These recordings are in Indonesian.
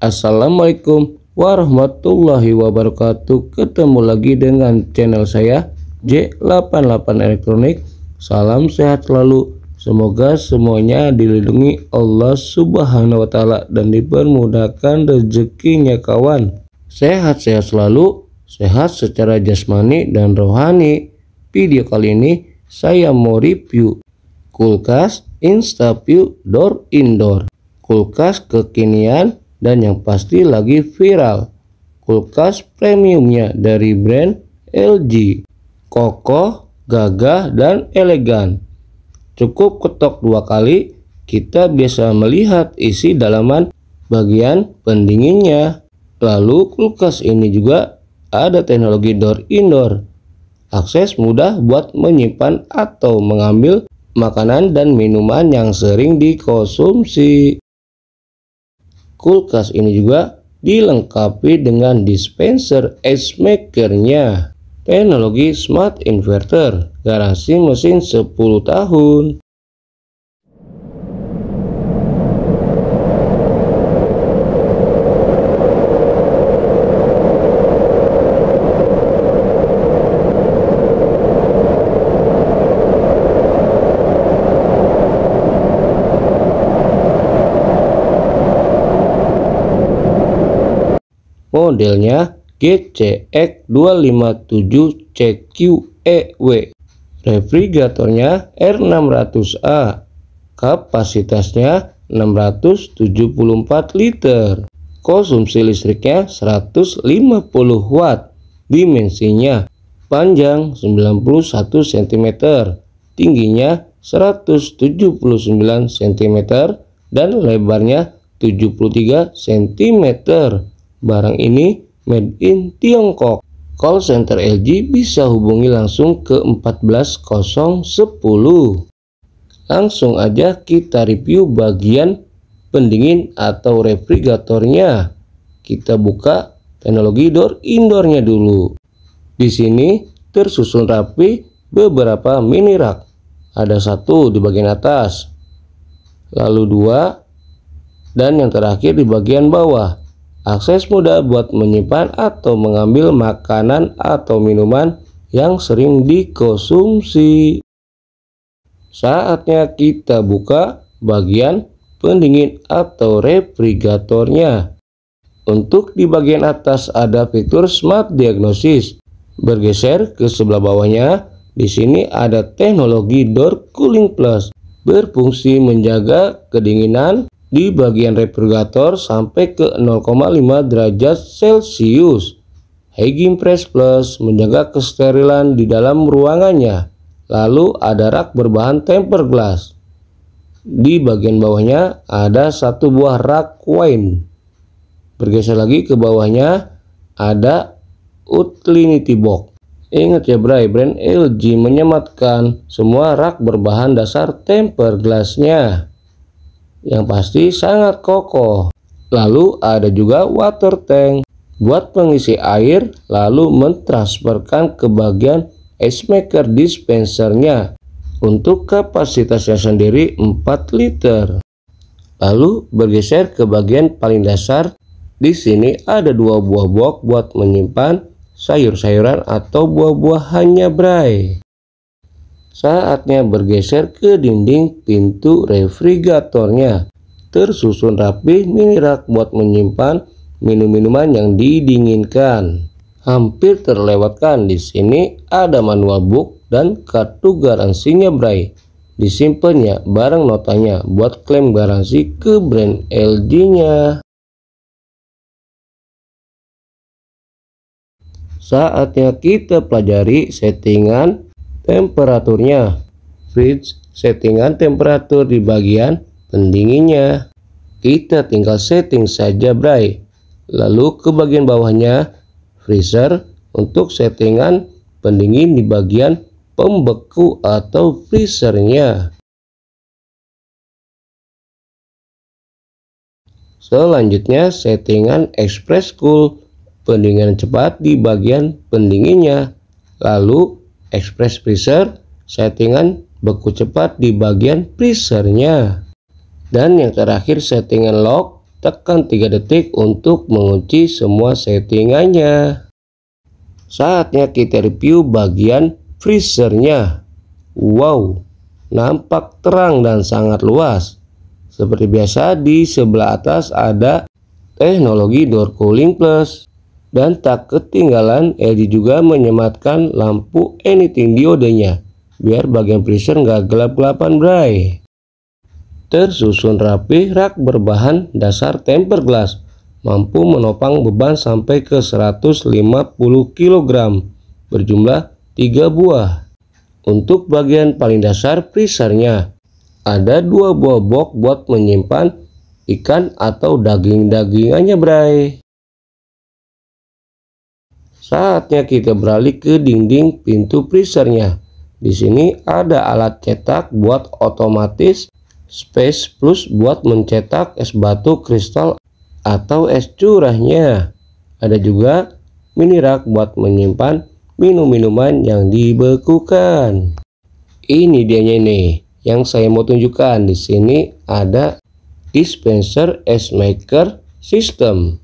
Assalamualaikum warahmatullahi wabarakatuh Ketemu lagi dengan channel saya J88 Elektronik Salam sehat selalu Semoga semuanya dilindungi Allah subhanahu wa ta'ala Dan dipermudahkan rezekinya kawan Sehat-sehat selalu sehat secara jasmani dan rohani. Video kali ini saya mau review kulkas Instaview Door Indoor. Kulkas kekinian dan yang pasti lagi viral. Kulkas premiumnya dari brand LG. Kokoh, gagah, dan elegan. Cukup ketok dua kali, kita bisa melihat isi dalaman bagian pendinginnya. Lalu kulkas ini juga ada teknologi door indoor. Akses mudah buat menyimpan atau mengambil makanan dan minuman yang sering dikonsumsi. Kulkas ini juga dilengkapi dengan dispenser ice makernya. Teknologi smart inverter, garansi mesin 10 tahun. modelnya GCX257CQEW. Refrigeratornya R600A. Kapasitasnya 674 liter. Konsumsi listriknya 150 watt. Dimensinya panjang 91 cm, tingginya 179 cm dan lebarnya 73 cm. Barang ini made in Tiongkok. Call center LG bisa hubungi langsung ke 14010. Langsung aja kita review bagian pendingin atau refrigeratornya. Kita buka teknologi door indoornya dulu. Di sini tersusun rapi beberapa mini rak. Ada satu di bagian atas, lalu dua, dan yang terakhir di bagian bawah akses mudah buat menyimpan atau mengambil makanan atau minuman yang sering dikonsumsi. Saatnya kita buka bagian pendingin atau refrigeratornya. Untuk di bagian atas ada fitur Smart Diagnosis. Bergeser ke sebelah bawahnya, di sini ada teknologi Door Cooling Plus. Berfungsi menjaga kedinginan di bagian refrigerator sampai ke 0,5 derajat Celcius. Hygiene Press Plus menjaga kesterilan di dalam ruangannya. Lalu ada rak berbahan temper glass. Di bagian bawahnya ada satu buah rak wine. Bergeser lagi ke bawahnya ada utility Box. Ingat ya Bray, brand LG menyematkan semua rak berbahan dasar temper glassnya yang pasti sangat kokoh. Lalu ada juga water tank buat pengisi air lalu mentransferkan ke bagian ice maker dispensernya untuk kapasitasnya sendiri 4 liter. Lalu bergeser ke bagian paling dasar. Di sini ada dua buah box buat menyimpan sayur-sayuran atau buah-buahannya, Bray. Saatnya bergeser ke dinding pintu refrigeratornya. Tersusun rapi mini rak buat menyimpan minum-minuman yang didinginkan. Hampir terlewatkan di sini ada manual book dan kartu garansinya Bray. Disimpannya barang notanya buat klaim garansi ke brand LG-nya. Saatnya kita pelajari settingan temperaturnya. Fridge settingan temperatur di bagian pendinginnya. Kita tinggal setting saja Bray. Lalu ke bagian bawahnya freezer untuk settingan pendingin di bagian pembeku atau freezernya. Selanjutnya settingan express cool pendinginan cepat di bagian pendinginnya. Lalu express freezer, settingan beku cepat di bagian freezernya. Dan yang terakhir settingan lock, tekan 3 detik untuk mengunci semua settingannya. Saatnya kita review bagian freezernya. Wow, nampak terang dan sangat luas. Seperti biasa di sebelah atas ada teknologi door cooling plus dan tak ketinggalan LG juga menyematkan lampu anything diodenya biar bagian freezer nggak gelap-gelapan bray. Tersusun rapi rak berbahan dasar temper glass mampu menopang beban sampai ke 150 kg berjumlah 3 buah. Untuk bagian paling dasar freezernya ada dua buah box buat menyimpan ikan atau daging-dagingannya bray. Saatnya kita beralih ke dinding pintu freezernya. Di sini ada alat cetak buat otomatis, space plus buat mencetak es batu kristal atau es curahnya. Ada juga mini rak buat menyimpan minum-minuman yang dibekukan. Ini dia nih yang saya mau tunjukkan. Di sini ada dispenser es maker system.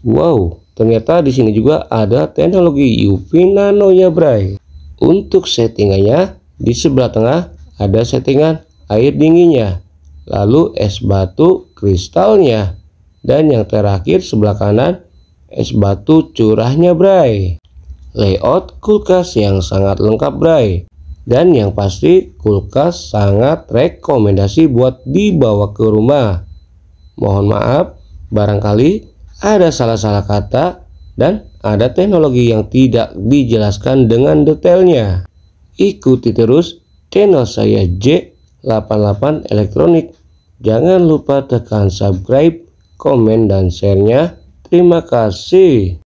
Wow, Ternyata di sini juga ada teknologi UV Nano ya Bray. Untuk settingannya di sebelah tengah ada settingan air dinginnya, lalu es batu kristalnya, dan yang terakhir sebelah kanan es batu curahnya Bray. Layout kulkas yang sangat lengkap Bray. Dan yang pasti kulkas sangat rekomendasi buat dibawa ke rumah. Mohon maaf, barangkali ada salah-salah kata, dan ada teknologi yang tidak dijelaskan dengan detailnya. Ikuti terus channel saya J88 Elektronik. Jangan lupa tekan subscribe, komen, dan share-nya. Terima kasih.